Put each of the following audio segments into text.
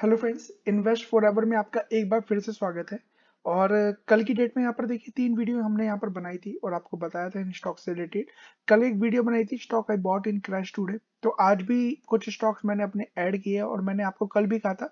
hello friends invest forever में आपका एक बार फिर से स्वागत है और कल की डेट में यहाँ पर देखिए तीन वीडियो हमने यहाँ पर बनाई थी और आपको बताया था इन स्टॉक से रिलेटेड कल एक वीडियो बनाई थी stock I bought in crash today तो आज भी कुछ स्टॉक्स मैंने अपने ऐड किए और मैंने आपको कल भी कहा था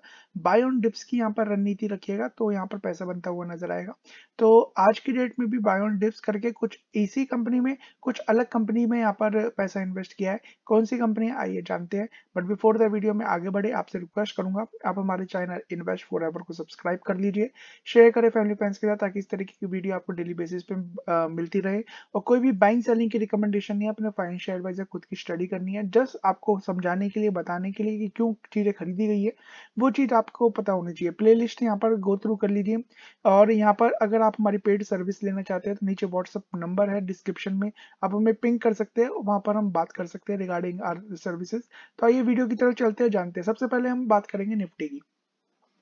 बाय ऑन डिप्स की यहाँ पर रणनीति रखिएगा तो यहाँ पर पैसा बनता हुआ नजर आएगा तो आज की डेट में भी बाय ऑन डिप्स करके कुछ इसी कंपनी में कुछ अलग कंपनी में यहाँ पर पैसा इन्वेस्ट किया है कौन सी कंपनी है आइए जानते हैं बट बिफोर द वीडियो में आगे बढ़े आपसे रिक्वेस्ट करूंगा आप हमारे चैनल इन्वेस्ट फॉर को सब्सक्राइब कर लीजिए शेयर करें फैमिली फ्रेंड्स के साथ ताकि इस तरीके की वीडियो आपको डेली बेसिस पे मिलती रहे और कोई भी बाइंग सेलिंग की रिकमेंडेशन नहीं है अपने फाइनेंशियल एडवाइजर खुद की स्टडी करनी है जस्ट आपको समझाने के लिए बताने के लिए कि क्यों चीज़ें खरीदी गई है वो चीज़ आपको पता होनी चाहिए प्ले लिस्ट यहाँ पर गो थ्रू कर लीजिए और यहाँ पर अगर आप हमारी पेड सर्विस लेना चाहते हैं तो नीचे व्हाट्सअप नंबर है डिस्क्रिप्शन में आप हमें पिंक कर सकते हैं वहां पर हम बात कर सकते हैं रिगार्डिंग आर सर्विसेज तो आइए वीडियो की तरफ चलते हैं जानते हैं सबसे पहले हम बात करेंगे निफ्टी की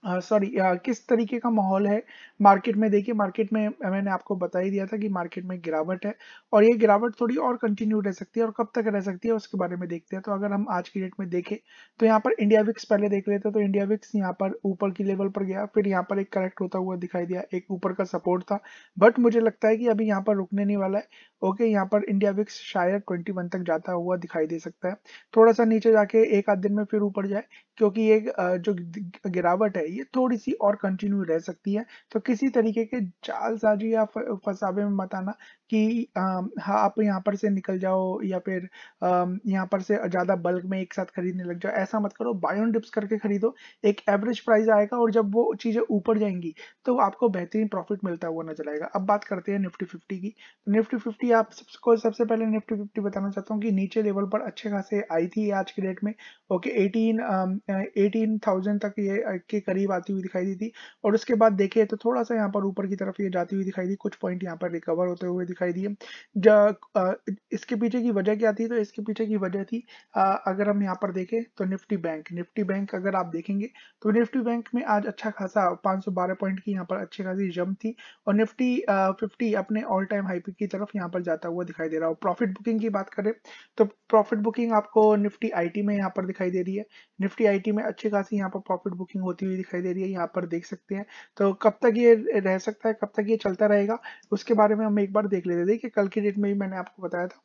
सॉरी uh, किस तरीके का माहौल है मार्केट में देखिए मार्केट में मैंने आपको बता ही दिया था कि मार्केट में गिरावट है और ये गिरावट थोड़ी और कंटिन्यू रह सकती है और कब तक रह सकती है उसके बारे में देखते हैं तो अगर हम आज की डेट में देखें तो यहाँ पर इंडिया विक्स पहले देख लेते हैं तो इंडिया विक्स यहाँ पर ऊपर की लेवल पर गया फिर यहाँ पर एक करेक्ट होता हुआ दिखाई दिया एक ऊपर का सपोर्ट था बट मुझे लगता है कि अभी यहाँ पर रुकने नहीं वाला है ओके यहाँ पर इंडिया विक्स शायद 21 तक जाता हुआ दिखाई दे सकता है थोड़ा सा नीचे जाके एक आध दिन में फिर ऊपर जाए क्योंकि ये जो गिरावट है ये थोड़ी सी और कंटिन्यू रह सकती है तो किसी तरीके के जालसाजी या फसावे में बताना कि हाँ आप यहाँ पर से निकल जाओ या फिर यहाँ पर से ज़्यादा बल्क में एक साथ खरीदने लग जाओ ऐसा मत करो बायोन डिप्स करके खरीदो एक एवरेज प्राइस आएगा और जब वो चीज़ें ऊपर जाएंगी तो आपको बेहतरीन प्रॉफिट मिलता हुआ नजर आएगा अब बात करते हैं निफ्टी फिफ्टी की निफ्टी फिफ्टी आप सबको सबसे पहले निफ्टी फिफ्टी बताना चाहता हूँ कि नीचे लेवल पर अच्छे खासे आई थी आज के डेट में ओके एटीन एटीन थाउजेंड तक ये uh, के करीब आती हुई दिखाई दी थी और उसके बाद देखे तो थोड़ा सा यहाँ पर ऊपर की तरफ ये जाती हुई दिखाई दी कुछ पॉइंट यहाँ पर रिकवर होते हुए दिखाई दिए uh, इसके पीछे की वजह क्या थी तो इसके पीछे की वजह थी आ, uh, अगर हम यहाँ पर देखें तो निफ्टी बैंक निफ्टी बैंक अगर आप देखेंगे तो निफ्टी बैंक में आज अच्छा खासा पाँच पॉइंट की यहाँ पर अच्छी खासी जम थी और निफ्टी फिफ्टी अपने ऑल टाइम हाई की तरफ यहाँ पर जाता हुआ दिखाई दे रहा है प्रॉफिट बुकिंग की बात करें तो प्रॉफिट बुकिंग आपको निफ्टी आईटी में यहाँ पर दिखाई दे रही है निफ्टी आईटी में अच्छी खासी यहाँ पर प्रॉफिट बुकिंग होती हुई दिखाई दे रही है यहाँ पर देख सकते हैं तो कब तक ये रह सकता है कब तक ये चलता रहेगा उसके बारे में हम एक बार देख लेते देखिए कल की डेट में भी मैंने आपको बताया था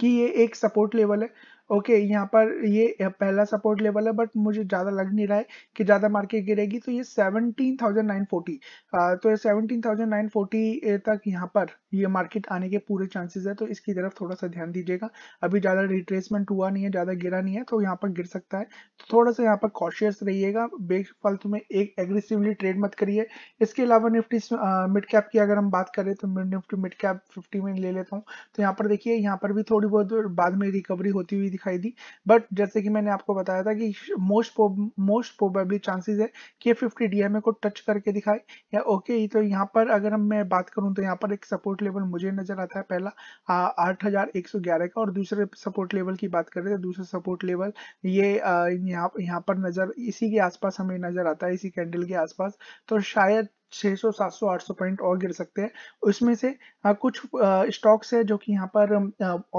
कि ये एक सपोर्ट लेवल है ओके okay, यहाँ पर ये पहला सपोर्ट लेवल है बट मुझे ज़्यादा लग नहीं रहा है कि ज़्यादा मार्केट गिरेगी तो ये 17,940 तो ये 17,940 तक यहाँ पर ये मार्केट आने के पूरे चांसेस है तो इसकी तरफ थोड़ा सा ध्यान दीजिएगा अभी ज़्यादा रिट्रेसमेंट हुआ नहीं है ज़्यादा गिरा नहीं है तो यहाँ पर गिर सकता है तो थोड़ा सा यहाँ पर कॉशियस रहिएगा बेफालतू में एक एग्रेसिवली ट्रेड मत करिए इसके अलावा निफ्टी मिड कैप की अगर हम बात करें तो निफ्टी मिड कैप फिफ्टी में ले लेता हूँ तो यहाँ पर देखिए यहाँ पर भी थोड़ी बहुत बाद में रिकवरी होती हुई दिखाई दी बट जैसे कि मैंने आपको बताया था कि मोस्ट मोस्ट प्रोबेबली चांसेस है कि फिफ्टी डीएमए को टच करके दिखाए या ओके तो यहाँ पर अगर हम मैं बात करूँ तो यहाँ पर एक सपोर्ट सपोर्ट लेवल मुझे नजर आता है पहला आठ हजार एक सौ ग्यारह का और दूसरे सपोर्ट लेवल की बात करें तो दूसरा सपोर्ट लेवल ये यहाँ यहाँ पर नजर इसी के आसपास हमें नजर आता है इसी कैंडल के आसपास तो शायद 600, 700, 800 पॉइंट और गिर सकते हैं उसमें से आ, कुछ स्टॉक्स है जो कि यहाँ पर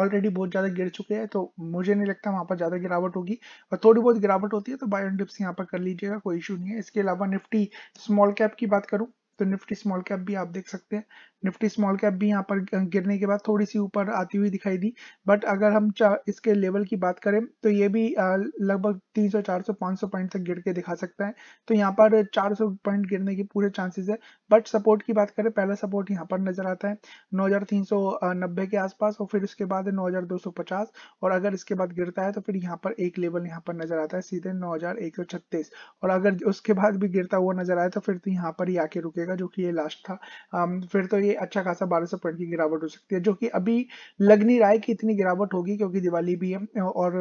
ऑलरेडी बहुत ज़्यादा गिर चुके हैं तो मुझे नहीं लगता वहाँ पर ज़्यादा गिरावट होगी और थोड़ी बहुत गिरावट होती है तो बाय डिप्स यहाँ पर कर लीजिएगा कोई इशू नहीं है इसके अलावा निफ्टी स्मॉल कैप की बात करूँ तो निफ्टी स्मॉल कैप भी आप देख सकते हैं निफ्टी स्मॉल कैप भी यहाँ पर गिरने के बाद थोड़ी सी ऊपर आती हुई दिखाई दी बट अगर हम इसके लेवल की बात करें तो ये भी लगभग 300 400 500 पॉइंट तक गिर के दिखा सकता है तो यहाँ पर 400 पॉइंट गिरने के पूरे चांसेस है बट सपोर्ट की बात करें पहला सपोर्ट यहाँ पर नजर आता है नौ के आसपास और फिर उसके बाद नौ और अगर इसके बाद गिरता है तो फिर यहाँ पर एक लेवल यहाँ पर नजर आता है सीधे नौ और अगर उसके बाद भी गिरता हुआ नजर आए तो फिर तो यहाँ पर ही आके रुकेगा जो कि ये लास्ट था फिर तो ये लिए अच्छा खासा बारह सौ पॉइंट की गिरावट हो सकती है जो कि अभी लग नहीं रहा है कि इतनी गिरावट होगी क्योंकि दिवाली भी है और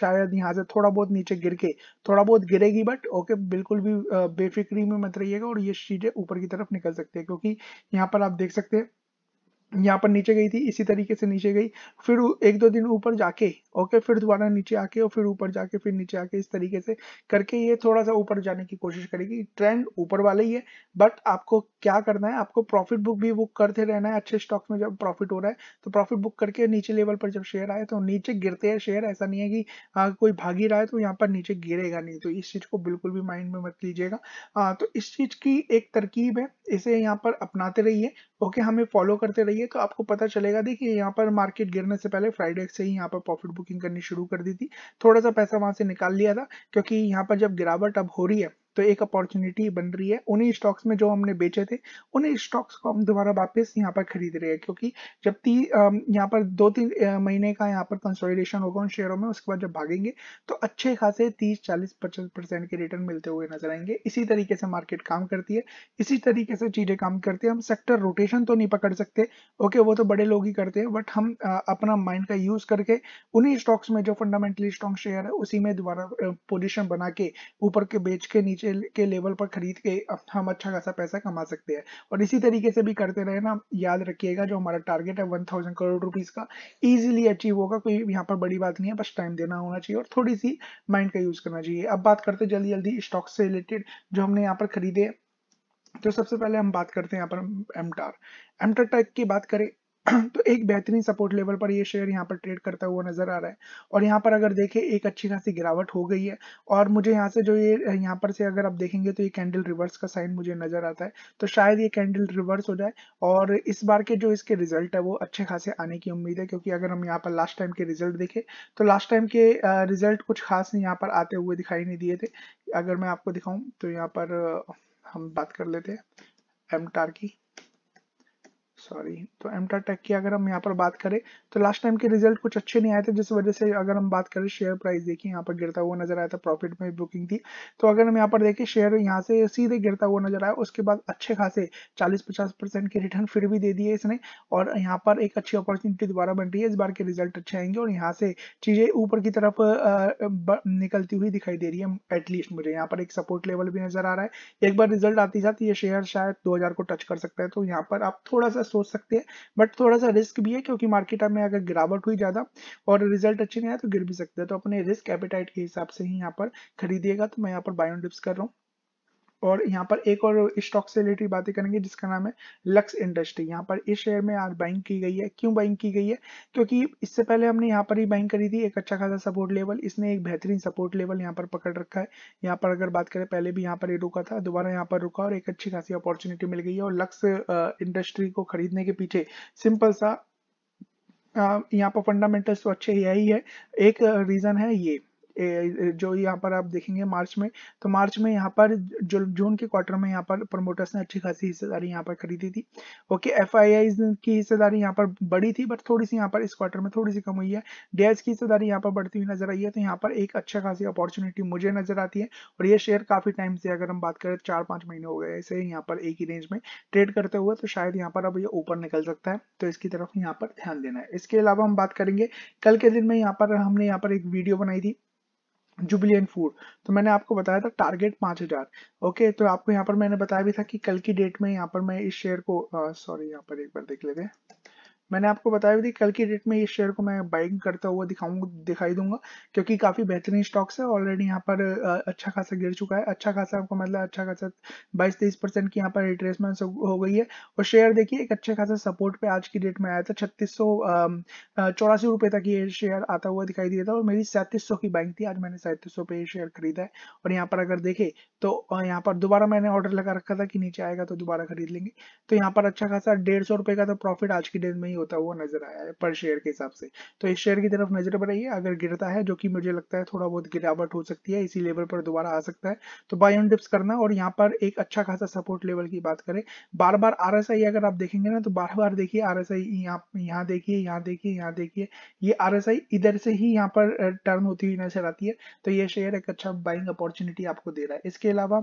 शायद यहाँ से थोड़ा बहुत नीचे गिर के थोड़ा बहुत गिरेगी बट ओके बिल्कुल भी बेफिक्री में मत रहिएगा और ये चीजें ऊपर की तरफ निकल सकती है क्योंकि यहाँ पर आप देख सकते हैं यहाँ पर नीचे गई थी इसी तरीके से नीचे गई फिर एक दो दिन ऊपर जाके ओके फिर दोबारा नीचे आके और फिर ऊपर जाके फिर नीचे आके इस तरीके से करके ये थोड़ा सा ऊपर जाने की कोशिश करेगी ट्रेंड ऊपर वाला ही है बट आपको क्या करना है आपको प्रॉफिट बुक भी बुक करते रहना है अच्छे स्टॉक्स में जब प्रॉफिट हो रहा है तो प्रॉफिट बुक करके नीचे लेवल पर जब शेयर आए तो नीचे गिरते हैं शेयर ऐसा नहीं है कि कोई भागी रहा है तो यहाँ पर नीचे गिरेगा नहीं तो इस चीज़ को बिल्कुल भी माइंड में मत लीजिएगा तो इस चीज़ की एक तरकीब है इसे यहाँ पर अपनाते रहिए ओके हमें फॉलो करते रहिए तो आपको पता चलेगा देखिए यहाँ पर मार्केट गिरने से पहले फ्राइडे से ही यहाँ पर प्रॉफिट बुकिंग करनी शुरू कर दी थी थोड़ा सा पैसा वहां से निकाल लिया था क्योंकि यहाँ पर जब गिरावट अब हो रही है तो एक अपॉर्चुनिटी बन रही है उन्हीं स्टॉक्स में जो हमने बेचे थे उन्हीं स्टॉक्स को हम दोबारा वापस यहाँ पर खरीद रहे हैं क्योंकि जब ती यहाँ पर दो तीन महीने का यहाँ पर कंसोलिडेशन होगा उन शेयरों में उसके बाद जब भागेंगे तो अच्छे खासे तीस चालीस पचास परसेंट के रिटर्न मिलते हुए नजर आएंगे इसी तरीके से मार्केट काम करती है इसी तरीके से चीजें काम करती है हम सेक्टर रोटेशन तो नहीं पकड़ सकते ओके वो तो बड़े लोग ही करते हैं बट हम अपना माइंड का यूज करके उन्हीं स्टॉक्स में जो फंडामेंटली स्ट्रॉन्ग शेयर है उसी में दोबारा पोजिशन बना के ऊपर के बेच के नीचे नीचे के लेवल पर खरीद के हम अच्छा खासा पैसा कमा सकते हैं और इसी तरीके से भी करते रहे ना याद रखिएगा जो हमारा टारगेट है वन थाउजेंड करोड़ रुपीज का इजिली अचीव होगा कोई यहाँ पर बड़ी बात नहीं है बस टाइम देना होना चाहिए और थोड़ी सी माइंड का यूज करना चाहिए अब बात करते जल्दी जल्दी स्टॉक से रिलेटेड जो हमने यहाँ पर खरीदे तो सबसे पहले हम बात करते हैं यहाँ पर एमटार एमटार टाइप की बात करें तो एक बेहतरीन सपोर्ट लेवल पर ये शेयर यहाँ पर ट्रेड करता हुआ नजर आ रहा है और यहाँ पर अगर देखें एक अच्छी खासी गिरावट हो गई है और मुझे यहाँ से जो ये यहाँ पर से अगर आप देखेंगे तो ये कैंडल रिवर्स का साइन मुझे नजर आता है तो शायद ये कैंडल रिवर्स हो जाए और इस बार के जो इसके रिजल्ट है वो अच्छे खासे आने की उम्मीद है क्योंकि अगर हम यहाँ पर लास्ट टाइम के रिजल्ट देखें तो लास्ट टाइम के रिजल्ट कुछ खास यहाँ पर आते हुए दिखाई नहीं दिए थे अगर मैं आपको दिखाऊँ तो यहाँ पर हम बात कर लेते हैं एम टार की सॉरी तो एम टेक की अगर हम यहाँ पर बात करें तो लास्ट टाइम के रिजल्ट कुछ अच्छे नहीं आए थे जिस वजह से अगर हम बात करें शेयर प्राइस देखिए यहाँ पर गिरता हुआ नजर आया था प्रॉफिट में बुकिंग थी तो अगर हम यहाँ पर देखें शेयर यहाँ से सीधे गिरता हुआ नजर आया उसके बाद अच्छे खासे चालीस पचास परसेंट के रिटर्न फिर भी दे दिए इसने और यहाँ पर एक अच्छी अपॉर्चुनिटी दोबारा बन रही है इस बार के रिजल्ट अच्छे आएंगे और यहाँ से चीजें ऊपर की तरफ निकलती हुई दिखाई दे रही है एटलीस्ट मुझे यहाँ पर एक सपोर्ट लेवल भी नजर आ रहा है एक बार रिजल्ट आती जाती ये शेयर शायद दो को टच कर सकता है तो यहाँ पर आप थोड़ा सा सोच सकते हैं बट थोड़ा सा रिस्क भी है क्योंकि मार्केट में अगर गिरावट हुई ज़्यादा और रिजल्ट अच्छे नहीं आए तो गिर भी सकते हैं तो अपने रिस्क एपिटाइट के हिसाब से ही यहाँ पर खरीदिएगा तो मैं यहाँ पर बायोडिप्स कर रहा हूँ और यहाँ पर एक और स्टॉक से रिलेटेड बातें करेंगे जिसका नाम है लक्स इंडस्ट्री यहाँ पर इस शेयर में आज बाइंग की गई है क्यों बाइंग की गई है क्योंकि इससे पहले हमने यहाँ पर ही बाइंग करी थी एक अच्छा खासा सपोर्ट लेवल इसने एक बेहतरीन सपोर्ट लेवल यहाँ पर पकड़ रखा है यहाँ पर अगर बात करें पहले भी यहाँ पर ये रुका था दोबारा यहाँ पर रुका और एक अच्छी खासी अपॉर्चुनिटी मिल गई है और लक्स इंडस्ट्री को खरीदने के पीछे सिंपल सा यहाँ पर फंडामेंटल्स तो अच्छे ही ही है एक रीज़न है ये जो यहाँ पर आप देखेंगे मार्च में तो मार्च में यहाँ पर जो जून के क्वार्टर में यहाँ पर प्रमोटर्स ने अच्छी खासी हिस्सेदारी यहाँ पर खरीदी थी ओके एफ की हिस्सेदारी यहाँ पर बढ़ी थी बट थोड़ी सी यहाँ पर इस क्वार्टर में थोड़ी सी कम हुई है डेज की हिस्सेदारी यहाँ पर बढ़ती हुई नजर आई है तो यहाँ पर एक अच्छा खासी अपॉर्चुनिटी मुझे नजर आती है और ये शेयर काफी टाइम से अगर हम बात करें चार पांच महीने हो गए इसे यहाँ पर एक ही रेंज में ट्रेड करते हुए तो शायद यहाँ पर अब ये ऊपर निकल सकता है तो इसकी तरफ यहाँ पर ध्यान देना है इसके अलावा हम बात करेंगे कल के दिन में यहाँ पर हमने यहाँ पर एक वीडियो बनाई थी जुबिलियन फूड तो मैंने आपको बताया था टारगेट पांच हजार ओके तो आपको यहाँ पर मैंने बताया भी था कि कल की डेट में यहाँ पर मैं इस शेयर को सॉरी यहाँ पर एक बार देख लेते हैं मैंने आपको बताया भी थी कल की डेट में ये शेयर को मैं बाइंग करता हुआ दिखाऊंगा दिखाई दूंगा क्योंकि काफ़ी बेहतरीन स्टॉक्स है ऑलरेडी यहाँ पर अच्छा खासा गिर चुका है अच्छा खासा आपको मतलब अच्छा खासा बाईस तेईस परसेंट की यहाँ पर रिट्रेसमेंट हो गई है और शेयर देखिए एक अच्छे खासा सपोर्ट पे आज की डेट में आया था छत्तीस सौ चौरासी रुपये तक ये शेयर आता हुआ दिखाई दिया था और मेरी सैंतीस की बाइंग थी आज मैंने सैंतीस पे ये शेयर खरीदा है और यहाँ पर अगर देखे तो यहाँ पर दोबारा मैंने ऑर्डर लगा रखा था कि नीचे आएगा तो दोबारा खरीद लेंगे तो यहाँ पर अच्छा खासा डेढ़ सौ का तो प्रॉफिट आज की डेट में ही होता हुआ नजर आया है पर शेयर के हिसाब से तो इस शेयर की तरफ नजर बनाइए अगर गिरता है जो कि मुझे लगता है थोड़ा बहुत गिरावट हो सकती है इसी लेवल पर दोबारा आ सकता है तो बाय ऑन डिप्स करना और यहाँ पर एक अच्छा खासा सपोर्ट लेवल की बात करें बार बार आर अगर आप देखेंगे ना तो बार बार देखिए आर एस आई यहाँ देखिए यहाँ देखिए यहाँ देखिए ये आर इधर से ही यहाँ पर टर्न होती हुई नजर आती है तो ये शेयर एक अच्छा बाइंग अपॉर्चुनिटी आपको दे रहा है इसके अलावा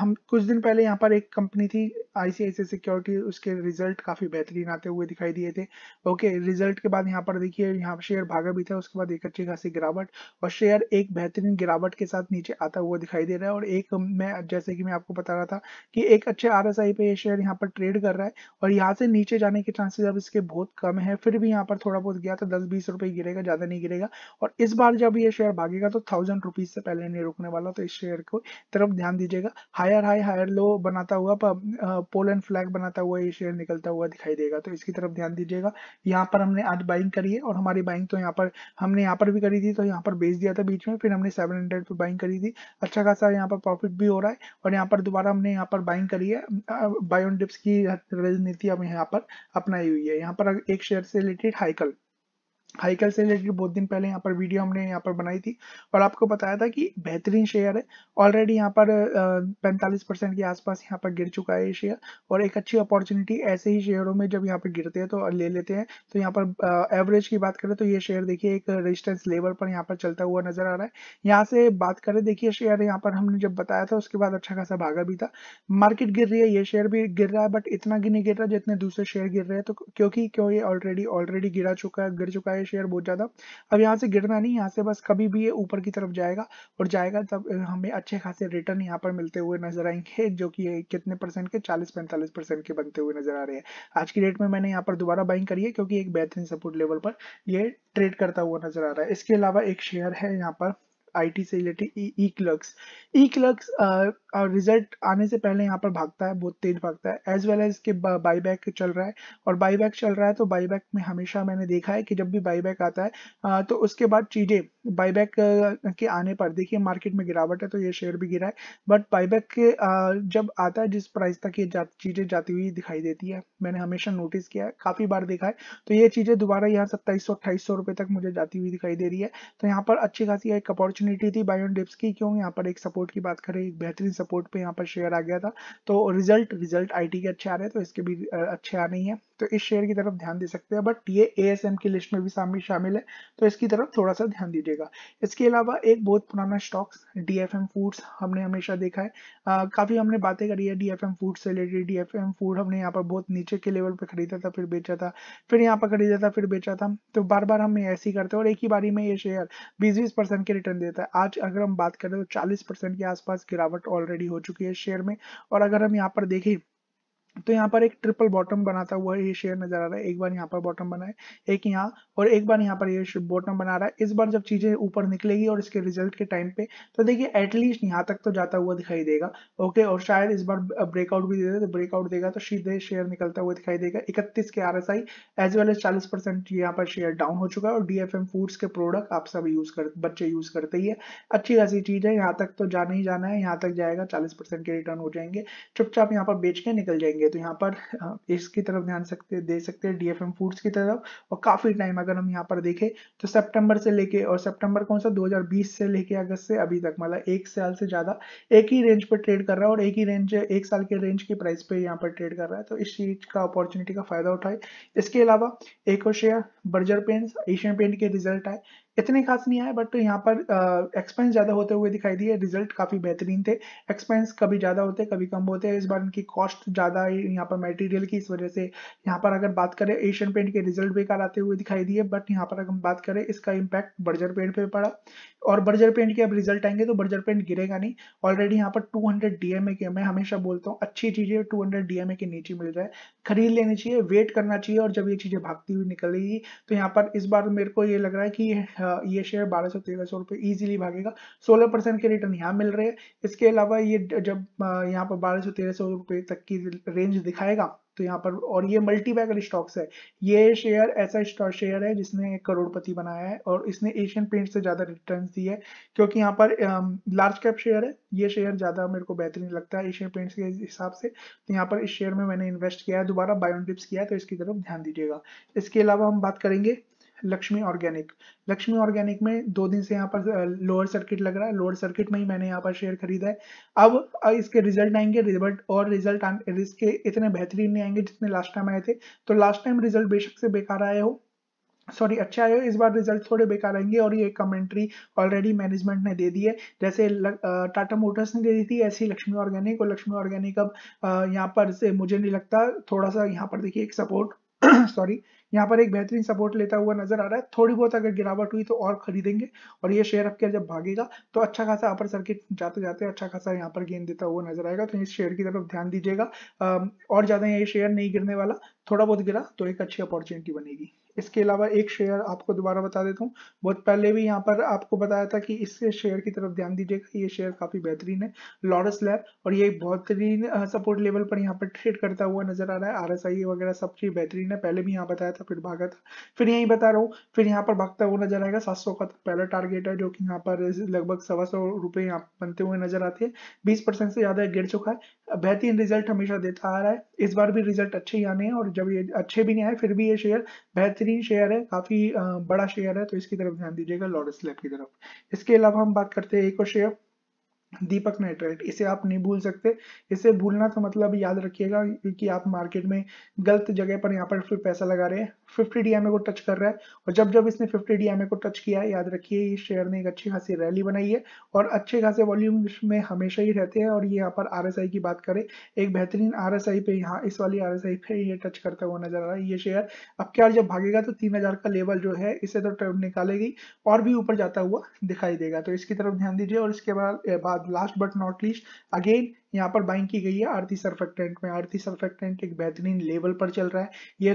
हम कुछ दिन पहले यहाँ पर एक कंपनी थी आईसीआईसी सिक्योरिटी उसके रिजल्ट काफी बेहतरीन आते हुए दिखाई दिए दिए थे ओके रिजल्ट के बाद यहाँ पर देखिए यहाँ शेयर भागा भी था उसके बाद एक अच्छी खासी गिरावट और शेयर एक बेहतरीन गिरावट के साथ नीचे आता हुआ दिखाई दे रहा है और एक मैं जैसे कि मैं आपको बता रहा था कि एक अच्छे आर एस आई पे शेयर यहाँ पर ट्रेड कर रहा है और यहाँ से नीचे जाने के चांसेस अब इसके बहुत कम है फिर भी यहाँ पर थोड़ा बहुत गया तो दस बीस रुपए गिरेगा ज़्यादा नहीं गिरेगा और इस बार जब ये शेयर भागेगा तो थाउजेंड रुपीज से पहले नहीं रुकने वाला तो इस शेयर को तरफ ध्यान दीजिएगा हायर हाई हायर लो बनाता हुआ पोल एंड फ्लैग बनाता हुआ ये शेयर निकलता हुआ दिखाई देगा तो इसकी तरफ ध्यान दीजिएगा यहाँ पर हमने आज बाइंग करी है और हमारी बाइंग तो यहाँ पर हमने यहाँ पर भी करी थी तो यहाँ पर बेच दिया था बीच में फिर हमने सेवन हंड्रेड पर बाइंग करी थी अच्छा खासा यहाँ पर प्रॉफिट भी हो रहा है और यहाँ पर दोबारा हमने यहाँ पर बाइंग करी है बायोन डिप्स की रणनीति अब यहाँ पर अपनाई हुई है यहाँ पर एक शेयर से रिलेटेड हाइकल हाइकल से रिलेटेड बहुत दिन पहले यहाँ पर वीडियो हमने यहाँ पर बनाई थी और आपको बताया था कि बेहतरीन शेयर है ऑलरेडी यहाँ पर पैंतालीस परसेंट के आसपास यहाँ पर गिर चुका है ये शेयर और एक अच्छी अपॉर्चुनिटी ऐसे ही शेयरों में जब यहाँ पर गिरते हैं तो ले लेते हैं तो यहाँ पर एवरेज की बात करें तो ये शेयर देखिए एक रजिस्टेंस लेवल पर यहाँ पर चलता हुआ नजर आ रहा है यहाँ से बात करें देखिए शेयर यहाँ पर हमने जब बताया था उसके बाद अच्छा खासा भागा भी था मार्केट गिर रही है ये शेयर भी गिर रहा है बट इतना नहीं गिर रहा जितने दूसरे शेयर गिर रहे हैं तो क्योंकि क्यों ये ऑलरेडी ऑलरेडी गिरा चुका है गिर चुका है शेयर बहुत ज़्यादा अब यहाँ से गिरना नहीं यहाँ से बस कभी भी ये ऊपर की तरफ जाएगा और जाएगा तब हमें अच्छे खासे रिटर्न यहाँ पर मिलते हुए नजर आएंगे जो कि कितने परसेंट के चालीस पैंतालीस परसेंट के बनते हुए नजर आ रहे हैं आज की डेट में मैंने यहाँ पर दोबारा बाइंग करी है क्योंकि एक बेहतरीन सपोर्ट लेवल पर ये ट्रेड करता हुआ नजर आ रहा है इसके अलावा एक शेयर है यहाँ पर आईटी से related eClerx eClerx result आने से पहले यहाँ पर भागता है बहुत तेज भागता है एज वेल एज के बाई बैक चल रहा है और बाई बैक चल रहा है तो बाई बैक में हमेशा मैंने देखा है कि जब भी बाई बैक आता है uh, तो उसके बाद चीज़ें बाईबैक uh, के आने पर देखिए मार्केट में गिरावट है तो ये शेयर भी गिरा है बट बाईबैक के uh, जब आता है जिस प्राइस तक ये जा, चीज़ें जाती हुई दिखाई देती है मैंने हमेशा नोटिस किया है काफ़ी बार देखा है तो ये चीज़ें दोबारा यहाँ सत्ताईस सौ रुपए सौ तक मुझे जाती हुई दिखाई दे रही है तो यहाँ पर अच्छी खासी एक अपॉर्चुनिटी थी बायोन डिप्स की क्यों यहाँ पर एक सपोर्ट की बात करें एक बेहतरीन सपोर्ट पर यहाँ पर शेयर आ गया था तो रिजल्ट रिजल्ट आई के अच्छे आ रहे हैं तो इसके भी अच्छे आ रही है तो इस शेयर की तरफ ध्यान दे सकते हैं बट ये ए की लिस्ट में भी शामिल है तो इसकी तरफ थोड़ा सा ध्यान दीजिएगा इसके अलावा एक बहुत पुराना स्टॉक्स डी फूड्स हमने हमेशा देखा है आ, काफी हमने बातें करी है डी फूड से रिलेटेड डी फूड हमने यहाँ पर बहुत नीचे के लेवल पर खरीदा था फिर बेचा था फिर यहाँ पर खरीदा था फिर बेचा था तो बार बार हम ऐसे ही करते हैं और एक ही बारी में ये शेयर बीस बीस परसेंट के रिटर्न देता है आज अगर हम बात करें तो चालीस परसेंट के आसपास गिरावट ऑलरेडी हो चुकी है शेयर में और अगर हम यहाँ पर देखें तो यहाँ पर एक ट्रिपल बॉटम बनाता हुआ ये शेयर नजर आ रहा है एक बार यहाँ पर बॉटम बना है एक यहाँ और एक बार यहाँ पर ये बॉटम बना रहा है इस बार जब चीजें ऊपर निकलेगी और इसके रिजल्ट के टाइम पे तो देखिए एटलीस्ट यहाँ तक तो जाता हुआ दिखाई देगा ओके और शायद इस बार ब्रेकआउट भी दे दे तो ब्रेकआउट देगा तो सीधे शेयर निकलता हुआ दिखाई देगा इकतीस के R S as well as चालीस परसेंट यहाँ पर शेयर डाउन हो चुका है और डी फूड्स के प्रोडक्ट आप सब यूज कर बच्चे यूज करते ही है अच्छी खासी चीज है यहाँ तक तो जाना ही जाना है यहाँ तक जाएगा चालीस के रिटर्न हो जाएंगे चुपचाप यहाँ पर बेच के निकल जाएंगे है तो यहाँ पर इसकी तरफ ध्यान सकते दे सकते हैं डीएफएम फूड्स की तरफ और काफ़ी टाइम अगर हम यहाँ पर देखें तो सितंबर से लेके और सितंबर कौन सा 2020 से लेके अगस्त से अभी तक मतलब एक साल से ज़्यादा एक ही रेंज पर ट्रेड कर रहा है और एक ही रेंज एक साल के रेंज की प्राइस पे यहाँ पर ट्रेड कर रहा है तो इस चीज़ का अपॉर्चुनिटी का फ़ायदा उठाए इसके अलावा एक और share Berger paint Asian paint के रिजल्ट आए इतने खास नहीं आए बट यहाँ पर एक्सपेंस ज्यादा होते हुए दिखाई दिए रिजल्ट काफी बेहतरीन थे एक्सपेंस कभी ज्यादा होते कभी कम होते इस बार इनकी कॉस्ट ज्यादा यहाँ पर मटेरियल की इस वजह से यहाँ पर अगर बात करें एशियन पेंट के रिजल्ट बेकार आते हुए दिखाई दिए बट यहाँ पर अगर हम बात करें इसका इम्पैक्ट बर्जर पेंट पे पड़ा और बर्जर पेंट के अब रिजल्ट आएंगे तो बर्जर पेंट गिरेगा नहीं ऑलरेडी यहाँ पर 200 हंड्रेड डीएमए के मैं हमेशा बोलता हूँ अच्छी चीजें 200 हंड्रेड डीएमए के नीचे मिल रहा है खरीद लेनी चाहिए वेट करना चाहिए और जब ये चीजें भागती हुई निकलेगी तो यहाँ पर इस बार मेरे को ये लग रहा है कि ये शेयर हाँ, बारह सौ तेरह सौ रुपये ईजिली भागेगा सोलह परसेंट के रिटर्न यहाँ मिल रहे हैं इसके अलावा ये जब हाँ, यहाँ पर बारह सौ तेरह सौ तक की रेंज दिखाएगा तो यहाँ पर और ये मल्टी बैगर स्टॉक्स है ये शेयर ऐसा शेयर है जिसने एक करोड़पति बनाया है और इसने एशियन पेंट से ज़्यादा रिटर्न दी है क्योंकि यहाँ पर लार्ज कैप शेयर है ये शेयर ज़्यादा मेरे को बेहतरीन लगता है एशियन पेंट्स के हिसाब से तो यहाँ पर इस शेयर में मैंने इन्वेस्ट किया है दोबारा बायोन किया है तो इसकी तरफ ध्यान दीजिएगा इसके अलावा हम बात करेंगे लक्ष्मी ऑर्गेनिक लक्ष्मी ऑर्गेनिक में दो दिन से यहाँ पर लोअर सर्किट लग रहा है लोअर सर्किट में ही मैंने यहाँ पर शेयर खरीदा है अब इसके रिजल्ट आएंगे रिजल्ट और रिजल्ट इसके इतने बेहतरीन नहीं आएंगे जितने लास्ट टाइम आए थे तो लास्ट टाइम रिजल्ट बेशक से बेकार आए हो सॉरी अच्छा आए हो इस बार रिजल्ट थोड़े बेकार आएंगे और ये कमेंट्री ऑलरेडी मैनेजमेंट ने दे दी है जैसे टाटा मोटर्स ने दे दी थी ऐसी लक्ष्मी ऑर्गेनिक और लक्ष्मी ऑर्गेनिक अब यहाँ पर से मुझे नहीं लगता थोड़ा सा यहाँ पर देखिए एक सपोर्ट सॉरी यहाँ पर एक बेहतरीन सपोर्ट लेता हुआ नजर आ रहा है थोड़ी बहुत अगर गिरावट हुई तो और खरीदेंगे और ये शेयर क्या जब भागेगा तो अच्छा खासा अपर सर्किट जाते जाते अच्छा खासा यहाँ पर गेंद देता हुआ नजर आएगा तो इस शेयर की तरफ ध्यान दीजिएगा और ज्यादा ये शेयर नहीं गिरने वाला थोड़ा बहुत गिरा तो एक अच्छी अपॉर्चुनिटी बनेगी इसके अलावा एक शेयर आपको दोबारा बता देता हूँ बहुत पहले भी यहाँ पर आपको बताया था कि इस शेयर की तरफ ध्यान दीजिएगा ये शेयर काफी बेहतरीन है लॉरस लैब और ये बेहतरीन सपोर्ट लेवल पर यहाँ पर ट्रेड करता हुआ नजर आ रहा है आर वगैरह सब चीज बेहतरीन है पहले भी यहाँ बताया था फिर भागा था फिर यही बता रहा हूँ फिर यहाँ पर भागता हुआ नजर आएगा सात सौ का पहला टारगेट है जो की यहाँ पर लगभग सवा सौ रुपए यहाँ बनते हुए नजर आते हैं बीस परसेंट से ज्यादा गिर चुका है बेहतरीन रिजल्ट हमेशा देता आ रहा है इस बार भी रिजल्ट अच्छे ही आने हैं और जब ये अच्छे भी नहीं आए फिर भी ये शेयर बेहतरीन बेहतरीन शेयर है काफी बड़ा शेयर है तो इसकी तरफ ध्यान दीजिएगा लैब की तरफ इसके अलावा हम बात करते हैं एक और शेयर दीपक नाइट्राइट इसे आप नहीं भूल सकते इसे भूलना का तो मतलब याद रखिएगा क्योंकि आप मार्केट में गलत जगह पर यहाँ पर फिर पैसा लगा रहे हैं 50 डीएमए को टच कर रहा है और जब जब इसने 50 डीएमए को टच किया है याद रखिए ये शेयर ने एक अच्छी खासी रैली बनाई है और अच्छे खासे वॉल्यूम में हमेशा ही रहते हैं और ये यहाँ पर आर की बात करें एक बेहतरीन आई पे यहाँ इस वाली आरएसआई पे ये टच करता हुआ नजर आ रहा है ये शेयर अब क्या जब भागेगा तो तीन का लेवल जो है इसे तो निकालेगी और भी ऊपर जाता हुआ दिखाई देगा तो इसकी तरफ ध्यान दीजिए और इसके बाद last but not least again यहाँ पर बाइंग की गई है आरती सरफेक्टेंट में आरती सरफेक्टेंट एक बेहतरीन लेवल पर चल रहा है ये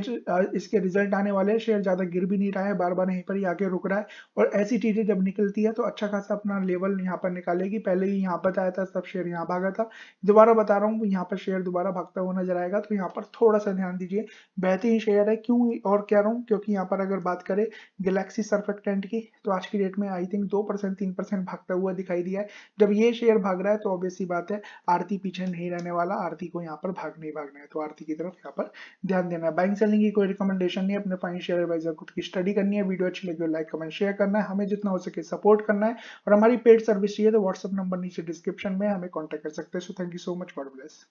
इसके रिजल्ट आने वाले हैं शेयर ज्यादा गिर भी नहीं रहा है बार बार यहीं पर ही आके रुक रहा है और ऐसी चीजें जब निकलती है तो अच्छा खासा अपना लेवल यहाँ पर निकालेगी पहले ही यहाँ पर आया था सब शेयर यहाँ भागा था दोबारा बता रहा हूँ यहाँ पर शेयर दोबारा भागता हुआ नजर आएगा तो यहाँ पर थोड़ा सा ध्यान दीजिए बेहतरीन शेयर है क्यों और कह रहा हूँ क्योंकि यहाँ पर अगर बात करें गैलेक्सी सरफेक्टेंट की तो आज की डेट में आई थिंक दो परसेंट परसेंट भागता हुआ दिखाई दिया है जब ये शेयर भाग रहा है तो ऑब्वियसली बात है आरती पीछे नहीं रहने वाला आरती को यहाँ पर भाग नहीं भागना है तो आरती की तरफ यहाँ पर ध्यान देना है बैंक सेलिंग की कोई रिकमेंडेशन नहीं अपने फाइनेंशियल एडवाइजर खुद की स्टडी करनी है वीडियो अच्छी लगी हो लाइक कमेंट शेयर करना है हमें जितना हो सके सपोर्ट करना है और हमारी पेड सर्विस चाहिए तो व्हाट्सअप नंबर नीचे डिस्क्रिप्शन में हमें कॉन्टेक्ट कर सकते हैं so thank you so much for bless